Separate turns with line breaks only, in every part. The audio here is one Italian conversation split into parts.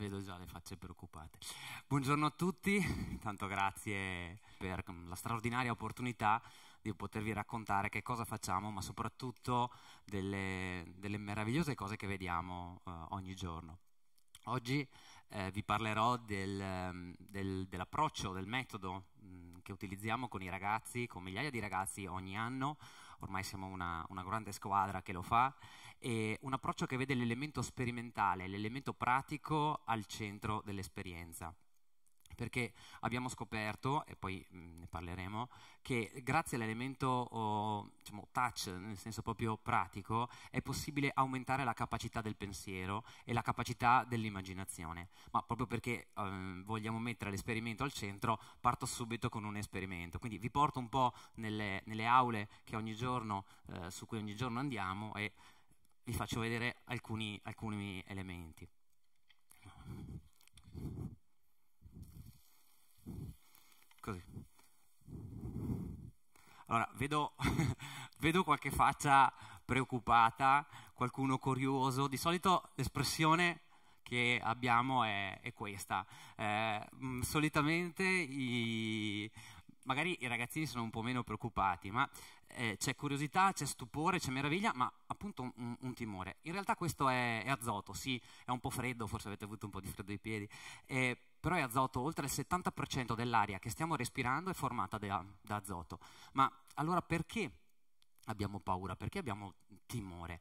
Vedo già le facce preoccupate. Buongiorno a tutti, intanto grazie per mm, la straordinaria opportunità di potervi raccontare che cosa facciamo, ma soprattutto delle, delle meravigliose cose che vediamo eh, ogni giorno. Oggi eh, vi parlerò del, mm, del, dell'approccio, del metodo mh, mm, che utilizziamo con i ragazzi, con migliaia di ragazzi ogni anno ormai siamo una, una grande squadra che lo fa, e un approccio che vede l'elemento sperimentale, l'elemento pratico al centro dell'esperienza perché abbiamo scoperto, e poi mm, ne parleremo, che grazie all'elemento oh, diciamo, touch, nel senso proprio pratico, è possibile aumentare la capacità del pensiero e la capacità dell'immaginazione. Ma proprio perché eh, vogliamo mettere l'esperimento al centro, parto subito con un esperimento. Quindi vi porto un po' nelle, nelle aule giorno, eh, su cui ogni giorno andiamo e vi faccio vedere alcuni, alcuni elementi. Allora, vedo, vedo qualche faccia preoccupata, qualcuno curioso. Di solito l'espressione che abbiamo è, è questa. Eh, mm, solitamente i, magari i ragazzini sono un po' meno preoccupati, ma eh, c'è curiosità, c'è stupore, c'è meraviglia, ma appunto un, un timore. In realtà questo è, è, azoto, sì, è un po' freddo, forse avete avuto un po' di freddo ai piedi, eh, però è azoto, oltre il 70% dell'aria che stiamo respirando è formata da, da azoto. Ma allora perché abbiamo paura? Perché abbiamo timore?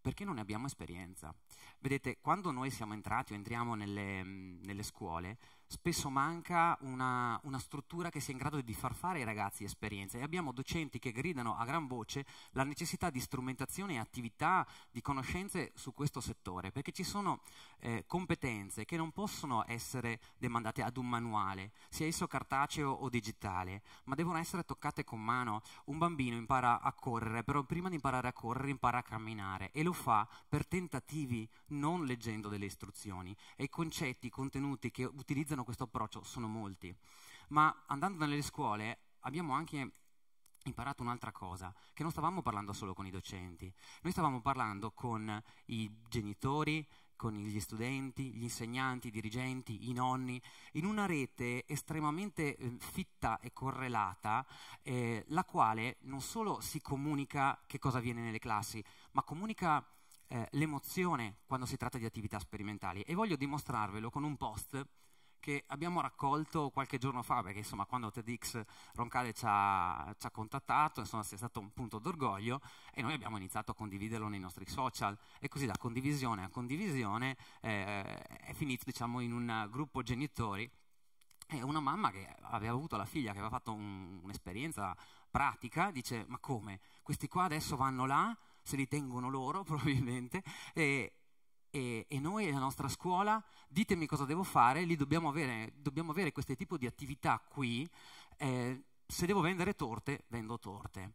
Perché non ne abbiamo esperienza. Vedete, quando noi siamo entrati o entriamo nelle, nelle scuole, spesso manca una, una, struttura che sia in grado di far fare ai ragazzi esperienze e abbiamo docenti che gridano a gran voce la necessità di strumentazione e attività di conoscenze su questo settore, perché ci sono eh, competenze che non possono essere demandate ad un manuale, sia esso cartaceo o digitale, ma devono essere toccate con mano. Un bambino impara a correre, però prima di imparare a correre impara a camminare e lo fa per tentativi, non leggendo delle istruzioni e i concetti, i contenuti che utilizzano hanno questo approccio sono molti, ma andando nelle scuole abbiamo anche imparato un'altra cosa, che non stavamo parlando solo con i docenti, noi stavamo parlando con i genitori, con gli studenti, gli insegnanti, i dirigenti, i nonni, in una rete estremamente eh, fitta e correlata, eh, la quale non solo si comunica che cosa avviene nelle classi, ma comunica eh, l'emozione quando si tratta di attività sperimentali. E voglio dimostrarvelo con un post che abbiamo raccolto qualche giorno fa, perché insomma quando TEDx Roncale ci ha, ci ha contattato, insomma è stato un punto d'orgoglio e noi abbiamo iniziato a condividerlo nei nostri social e così da condivisione a condivisione eh, è finito diciamo in un gruppo genitori e una mamma che aveva avuto la figlia che aveva fatto un, un'esperienza pratica dice ma come questi qua adesso vanno là se li tengono loro probabilmente e, e, e noi la nostra scuola, ditemi cosa devo fare, lì dobbiamo avere, dobbiamo avere questo tipo di attività qui, eh, se devo vendere torte, vendo torte.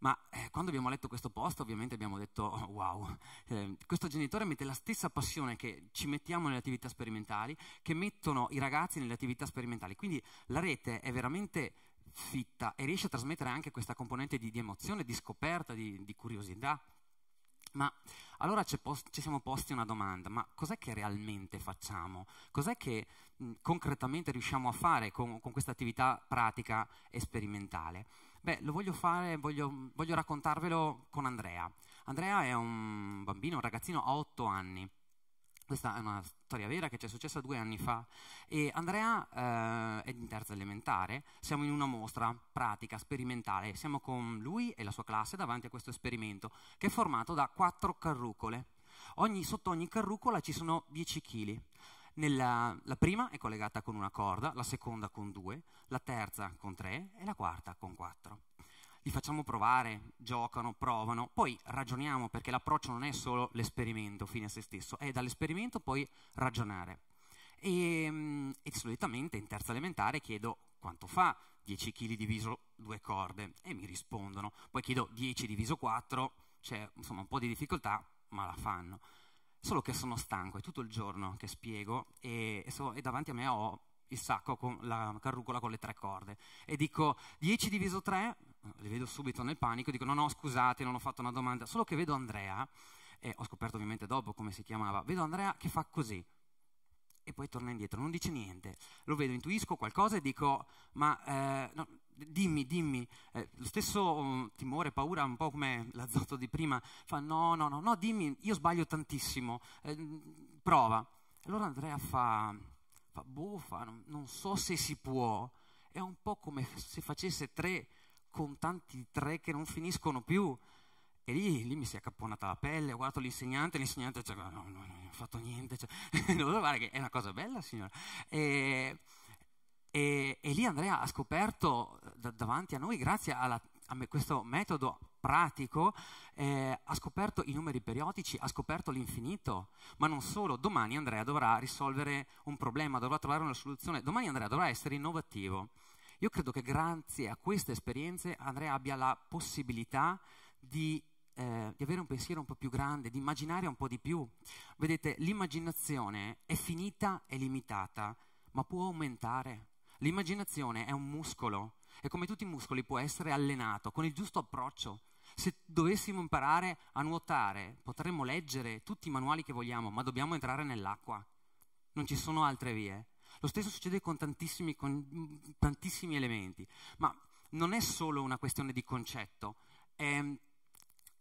Ma eh, quando abbiamo letto questo post ovviamente abbiamo detto oh, wow, eh, questo genitore mette la stessa passione che ci mettiamo nelle attività sperimentali, che mettono i ragazzi nelle attività sperimentali. Quindi la rete è veramente fitta e riesce a trasmettere anche questa componente di, di emozione, di scoperta, di, di curiosità. Ma allora ci, siamo posti una domanda, ma cos'è che realmente facciamo? Cos'è che mh, mhmm, concretamente riusciamo a fare con, con questa attività pratica e sperimentale? Beh, lo voglio fare, voglio, voglio raccontarvelo con Andrea. Andrea è un bambino, un ragazzino ha 8 anni questa è una storia vera che ci è successa due anni fa e Andrea eh, è in terza elementare, siamo in una mostra pratica, sperimentale, siamo con lui e la sua classe davanti a questo esperimento che è formato da quattro carrucole. Ogni, sotto ogni carrucola ci sono 10 kg. Nella, la prima è collegata con una corda, la seconda con due, la terza con tre e la quarta con quattro li facciamo provare, giocano, provano, poi ragioniamo perché l'approccio non è solo l'esperimento fine a se stesso, è dall'esperimento poi ragionare. E, ehm, e solitamente in terza elementare chiedo quanto fa 10 kg diviso due corde e mi rispondono, poi chiedo 10 diviso 4, c'è cioè, insomma un po' di difficoltà, ma la fanno. Solo che sono stanco, è tutto il giorno che spiego e, e, so, e davanti a me ho il sacco con la carrucola con le tre corde e dico 10 diviso 3 eh, li vedo subito nel panico, dico no, no, scusate, non ho fatto una domanda, solo che vedo Andrea, e ho scoperto ovviamente dopo come si chiamava, vedo Andrea che fa così, e poi torna indietro, non dice niente, lo vedo, intuisco qualcosa e dico ma eh, no, dimmi, dimmi, eh, lo stesso mm, timore, paura, un po' come l'azoto di prima, fa no, no, no, no, dimmi, io sbaglio tantissimo, eh, mm, prova. Allora Andrea fa, fa boh, non, non so se si può, è un po' come se facesse tre con tanti tre che non finiscono più. E lì, lì mi si è accapponata la pelle, ho guardato l'insegnante, l'insegnante cioè, no, no, non ho fatto niente, cioè, fare che è una cosa bella signora. E, e, e lì Andrea ha scoperto da, davanti a noi, grazie alla, a me, questo metodo pratico, eh, ha scoperto i numeri periodici, ha scoperto l'infinito, ma non solo, domani Andrea dovrà risolvere un problema, dovrà trovare una soluzione, domani Andrea dovrà essere innovativo. Io credo che grazie a queste esperienze Andrea abbia la possibilità di, eh, di avere un pensiero un po' più grande, di immaginare un po' di più. Vedete, l'immaginazione è finita e limitata, ma può aumentare. L'immaginazione è un muscolo e come tutti i muscoli può essere allenato con il giusto approccio. Se dovessimo imparare a nuotare, potremmo leggere tutti i manuali che vogliamo, ma dobbiamo entrare nell'acqua. Non ci sono altre vie. Lo stesso succede con tantissimi, con mm, tantissimi elementi, ma non è solo una questione di concetto, è,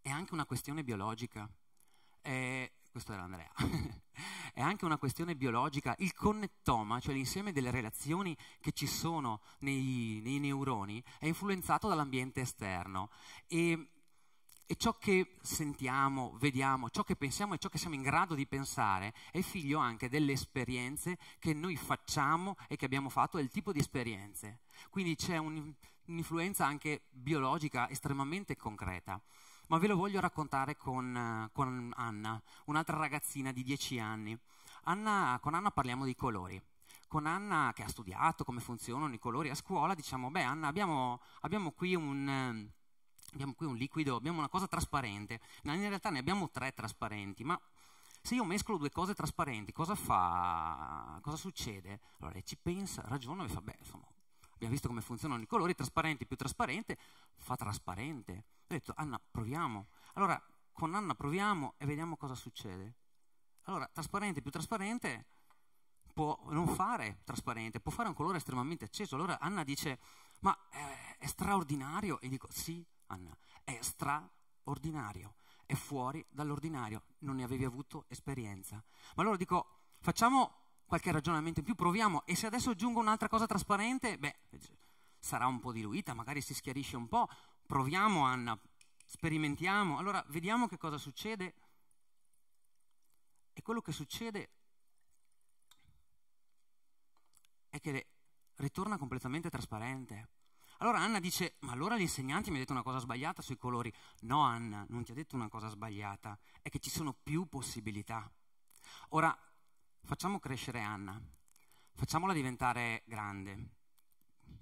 è anche una questione biologica. È, questo era Andrea. è anche una questione biologica. Il connettoma, cioè l'insieme delle relazioni che ci sono nei, nei neuroni, è influenzato dall'ambiente esterno. E e ciò che sentiamo, vediamo, ciò che pensiamo e ciò che siamo in grado di pensare è figlio anche delle esperienze che noi facciamo e che abbiamo fatto, del tipo di esperienze. Quindi c'è un'influenza anche biologica estremamente concreta. Ma ve lo voglio raccontare con, con Anna, un'altra ragazzina di 10 anni. Anna, con Anna parliamo di colori con Anna che ha studiato come funzionano i colori a scuola, diciamo, beh Anna abbiamo, abbiamo qui un, abbiamo qui un liquido, abbiamo una cosa trasparente, in realtà ne abbiamo tre trasparenti, ma se io mescolo due cose trasparenti, cosa fa? Cosa succede? Allora, lei ci pensa, ragiona e fa, beh, insomma, abbiamo visto come funzionano i colori, trasparente più trasparente fa trasparente. Ho detto, Anna, proviamo. Allora, con Anna proviamo e vediamo cosa succede. Allora, trasparente più trasparente può non fare trasparente, può fare un colore estremamente acceso. Allora Anna dice, ma eh, è straordinario? E dico, sì, Anna, è straordinario, è fuori dall'ordinario, non ne avevi avuto esperienza. Ma allora dico, facciamo qualche ragionamento in più, proviamo, e se adesso aggiungo un'altra cosa trasparente, beh, sarà un po' diluita, magari si schiarisce un po', proviamo Anna, sperimentiamo, allora vediamo che cosa succede. E quello che succede è che ritorna completamente trasparente. Allora Anna dice, ma allora l'insegnante mi ha detto una cosa sbagliata sui colori. No Anna, non ti ha detto una cosa sbagliata, è che ci sono più possibilità. Ora, facciamo crescere Anna, facciamola diventare grande,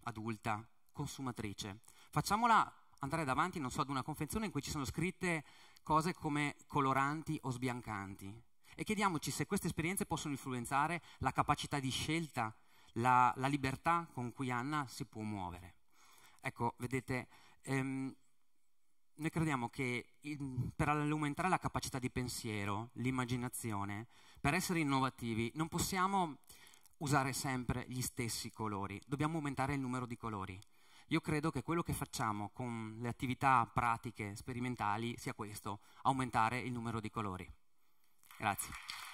adulta, consumatrice, facciamola andare davanti, non so, ad una confezione in cui ci sono scritte cose come coloranti o sbiancanti e chiediamoci se queste esperienze possono influenzare la capacità di scelta, la, la libertà con cui Anna si può muovere. Ecco, vedete, ehm, noi crediamo che in, per aumentare la capacità di pensiero, l'immaginazione, per essere innovativi non possiamo usare sempre gli stessi colori, dobbiamo aumentare il numero di colori. Io credo che quello che facciamo con le attività pratiche, sperimentali, sia questo, aumentare il numero di colori. Grazie.